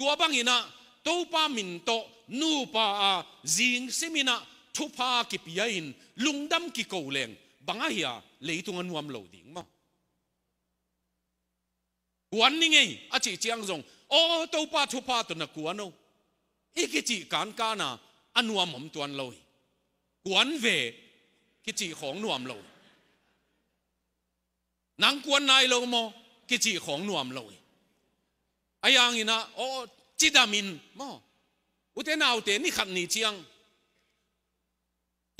ตัวบังอินะตัวป้ามินโตนูป้าอาจิงซิมินะทุพากิปยาอินลุงดำกิโกเลงบังอาเฮียเลยตุงันวมเหลาดิ่งมั้งกวนนี่ไงอาจีเจียงจงโอ้ตัวป้าทุพาตัวนักกวนโออีกจีการกานาอันวมผมตัวนั้นเลยกวนเวกิจีของนวมเลยนางกวนนายเราโมกิจีของนวมเลยอายังอินะโอ้จิดามินมออุเทนเอาเตนี่ขัดนีเชียง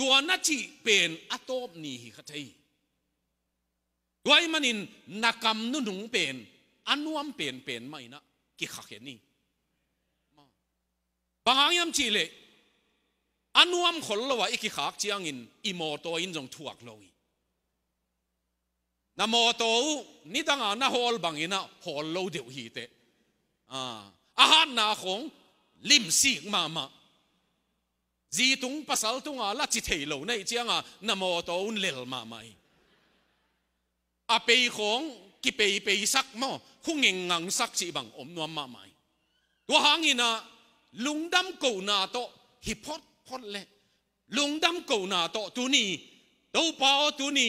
ตัวนัจิเป็นอัตบนี่ขัดใจตัว้มันินนักกรรมนุ่นหงเป็นอันวมเป็นเป็นไม่นะกิขัเห็นนี่บางอย่างจีเลยอันวมขลละว่าอีกิขักเชียงอินอีโมโตอินจงถวกเลยนโมโตนี่ต่างหากนะฮอลบางอินะฮอลโลเดียวฮีเต à à han na khong lim si ma ma zi tung pasal tung a la chi thei lo nei chiang a namo to un lel ma mai a pe khong ki pe pe sak mo khung ngeng ngang sak chi bang om nuam ma mai tu hang ina lung dam ko na to hi phot phot le dam ko na to tu ni đâu bao tu ni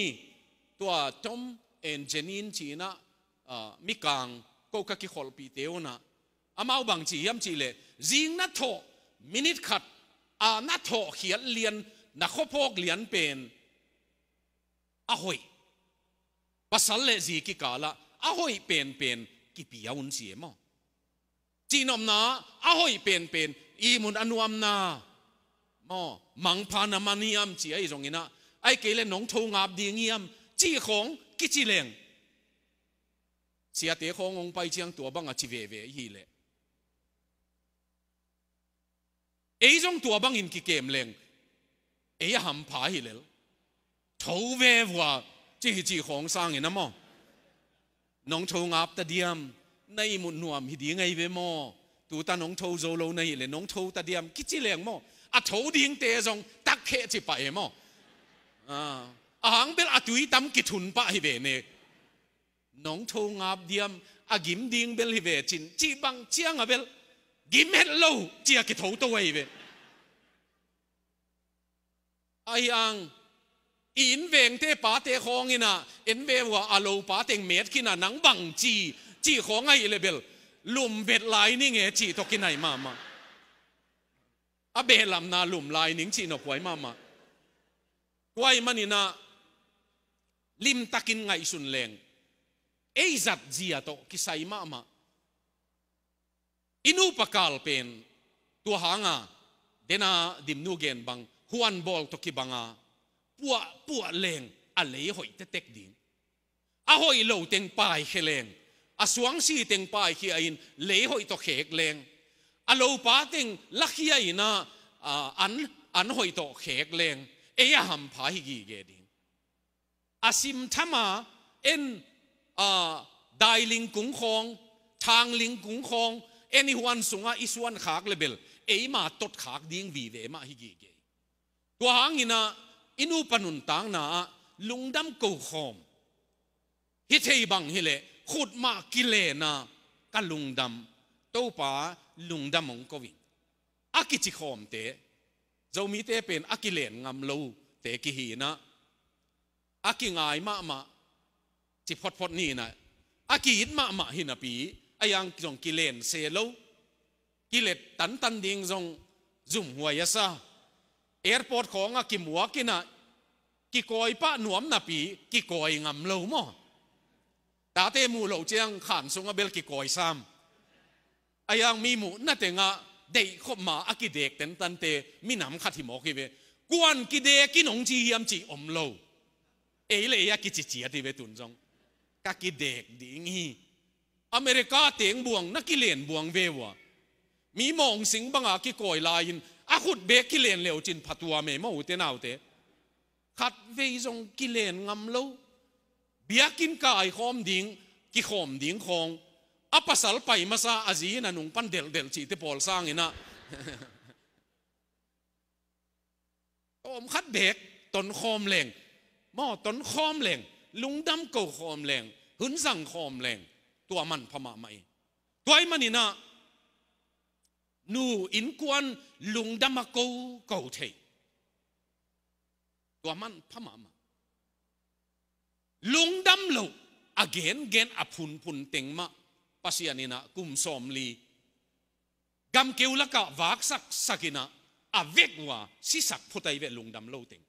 tua tom and janin china mi kang ko ka ki khol pi teo na อามาบังจีย้ำจีเลยจิงนัทโถมินิทขัดอานัทโถเขียนเลียนนักพกเลียนเป็นอหอยภาษาเลจีกิกาละอหอยเป็นเป็นกิปิยาวุนเสียมอจีนอมนาอหอยเป็นเป็นอีมุนอนุอมนามอมังพานามานิยมจีไอ้ตรงนี้นะไอ้เกลนงทงอาบดีเงียมจีของกิจิเลงเสียเตขององไปเชียงตัวบังอาชีเวเวฮีเล ấy trong tua băng in kí kèm lên ấy hầm phá hi lệ thâu về hòa chỉ chỉ hoàng sang in mò nong thâu ngáp ta diam nay một nuông hi đi ngay về mò tu ta nong thâu zô lâu nay lệ nong thâu ta diam kí chỉ lẹng mò à thâu điên tê trong tắc khẽ chỉ phải mò à à hàng bên à túi tắm kí thun pa hi về nè nong thâu ngáp diam à gim điên bên hi về chín chỉ băng chiang à bên kiếm hết lâu chia cái thấu tôi về ai ăn, in veng te pa te khong ina in ve wa alo pa teng met kina nang bang chi chi khong ai level lum vet lại ni nge chi to kinai ma ma à be làm na lum lại ning chi no kwai ma mà kwai manina lim takin ngai sun leng ei zat zia to kisai ma ma inupakalpen tua hanga dena dimnugen bang huan bol toki banga pua pua leng a lei hoi te tek din a hoi lo teng pai kheleng a suang si teng pai khi in lei hoi to khek leng a lo pa teng lakhia ina an an hoi to khek leng e ya ham pha hi gi ge din asim thama en a dai ling kung khong thang ling kung khong เอ a n y o n นสุงาอิสวนขากเลเบลเอมาตดขากดิ่งวีเวมาฮิกิเกตัวหางินะอินูปนุนตังนาลุงดัมกูคอมฮิเทบังฮิเลขุดมากิเลนากะลุงดำตู้ปาลุงดัมงกวินอากิจิคอมเตะจ้มีเตเป็นอากิเลงามลูเตะกิฮีนาอากิไงมามาจิพอดพอดนี่นะอากิอินมามาฮินาปี yang dòng kí lên xe lâu kí lệ tắn tắn điên dòng dùng ngoài sa airport khó ngà kí múa kí na kí coi pa nuông na pi kí coi ngầm lâu mò ta tê mù lâu chiang khản xuống ngà bel kí coi sam ayang mì mu na te ngà đầy khop mà aki đek tên tan tê mì nam khát hi mò kí về quan kí đek kí nông chi hiam chi om lâu ấy lệ ya kí chi chi đi về tuần dòng các kí đek đi nghi อเมริกาเตียงบวงนักกิเลนบวงเววะมีมองสิงบังอากิโกยลายิน อาขุดเบกกิเลนเลวจินผัตัวเมมาอุเตนาวเตขัดเวซงกิเลนงำเลวเบียกินกายขอมดิงกิขอมดิงคงอาปัสสลไปมาซาอาจีนันุงปันเดลเดลจีเิปอลสร้างอินะอมขัดเบกตนคอมแรงหม้อตนคอมแรงลุงดำเก่าคอมแรงหุนสั่งคอมแรงตัวมันพม่าไม่ตัวไอ้มันนี่นะนูอินกวนลุงดามกูกูเทตัวมันพม่าม่ลุงดำโลอเกนเกนอพุนพุนเต็งมาปัสยานินะกุมสอมลีกำเกวละกะวากสักสักินะอเวกว่สิสักพุทัยเวลุงดำโลเต็ง